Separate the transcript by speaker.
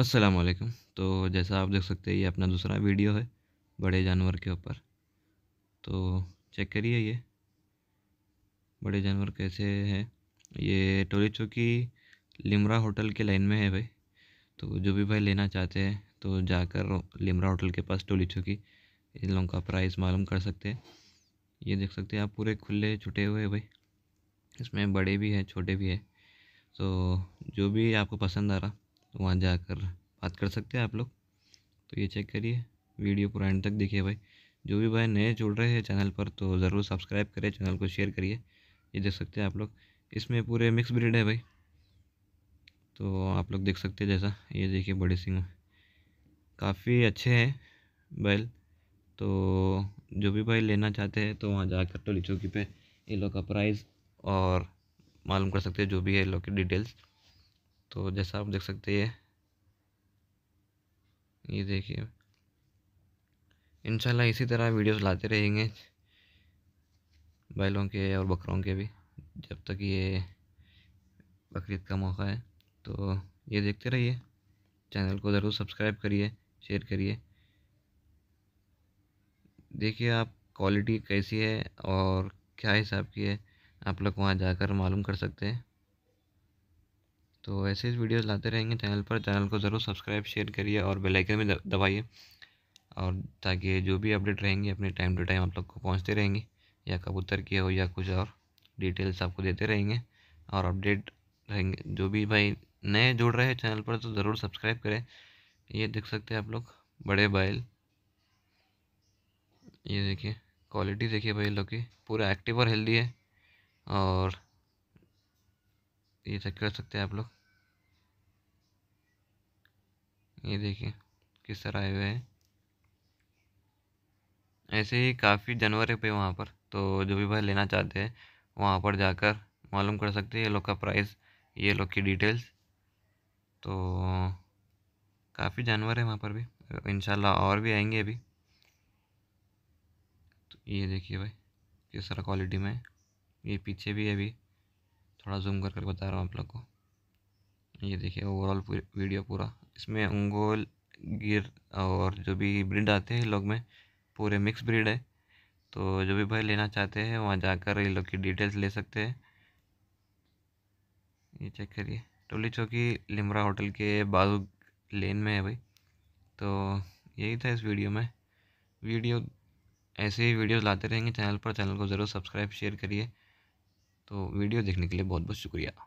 Speaker 1: अस्सलाम वालेकुम तो जैसा आप देख सकते हैं ये अपना दूसरा वीडियो है बड़े जानवर के ऊपर तो चेक करिए ये बड़े जानवर कैसे हैं ये टोली चौकी लिमरा होटल के लाइन में है भाई तो जो भी भाई लेना चाहते हैं तो जाकर लिमरा होटल के पास टोली चौकी इन लोगों का प्राइस मालूम कर सकते हैं ये देख सकते हैं आप पूरे खुले छुटे हुए भाई इसमें बड़े भी हैं छोटे भी हैं तो जो भी आपको पसंद आ रहा तो वहाँ जाकर बात कर सकते हैं आप लोग तो ये चेक करिए वीडियो पूरा एंड तक देखिए भाई जो भी भाई नए जुड़ रहे हैं चैनल पर तो ज़रूर सब्सक्राइब करें चैनल को शेयर करिए ये देख सकते हैं आप लोग इसमें पूरे मिक्स ब्रीड है भाई तो आप लोग देख सकते हैं जैसा ये देखिए बड़े सिंह काफ़ी अच्छे हैं बैल तो जो भी भाई लेना चाहते हैं तो वहाँ जाकर तो चौकी पे ये लोग का प्राइस और मालूम कर सकते हैं जो भी है लोग की डिटेल्स तो जैसा आप देख सकते हैं ये देखिए इंशाल्लाह इसी तरह वीडियोस लाते रहेंगे बैलों के और बकरों के भी जब तक ये बकरीद का मौका है तो ये देखते रहिए चैनल को ज़रूर सब्सक्राइब करिए शेयर करिए देखिए आप क्वालिटी कैसी है और क्या हिसाब की है आप लोग वहाँ जाकर मालूम कर सकते हैं तो ऐसे ही वीडियोस लाते रहेंगे चैनल पर चैनल को ज़रूर सब्सक्राइब शेयर करिए और बेल आइकन में दबाइए और ताकि जो भी अपडेट रहेंगे अपने टाइम टू टाइम आप लोग को पहुँचते रहेंगे या कबूतर की हो या कुछ और डिटेल्स आपको देते रहेंगे और अपडेट रहेंगे जो भी भाई नए जुड़ रहे हैं चैनल पर तो ज़रूर सब्सक्राइब करें ये देख सकते हैं आप लोग बड़े बैल ये देखिए क्वालिटी देखिए भाई लोग की पूरा एक्टिव और हेल्दी है और ये चेक कर सकते हैं आप लोग ये देखिए किस तरह आए हुए हैं ऐसे ही काफ़ी जानवर है पे वहाँ पर तो जो भी भाई लेना चाहते हैं वहाँ पर जाकर मालूम कर सकते हैं ये लोग का प्राइस ये लोग की डिटेल्स तो काफ़ी जानवर है वहाँ पर भी इन और भी आएंगे अभी तो ये देखिए भाई किस तरह क्वालिटी में ये पीछे भी है अभी थोड़ा जूम करके बता रहा हूँ आप लोग को ये देखिए ओवरऑल वीडियो पूरा इसमें अंगोल गिर और जो भी ब्रिड आते हैं लोग में पूरे मिक्स ब्रिड है तो जो भी भाई लेना चाहते हैं वहाँ जाकर इन लोग की डिटेल्स ले सकते हैं ये चेक करिए टोली चौकी लिमरा होटल के बाजू लेन में है भाई तो यही था इस वीडियो में वीडियो ऐसे ही वीडियोस लाते रहेंगे चैनल पर चैनल को ज़रूर सब्सक्राइब शेयर करिए तो वीडियो देखने के लिए बहुत बहुत शुक्रिया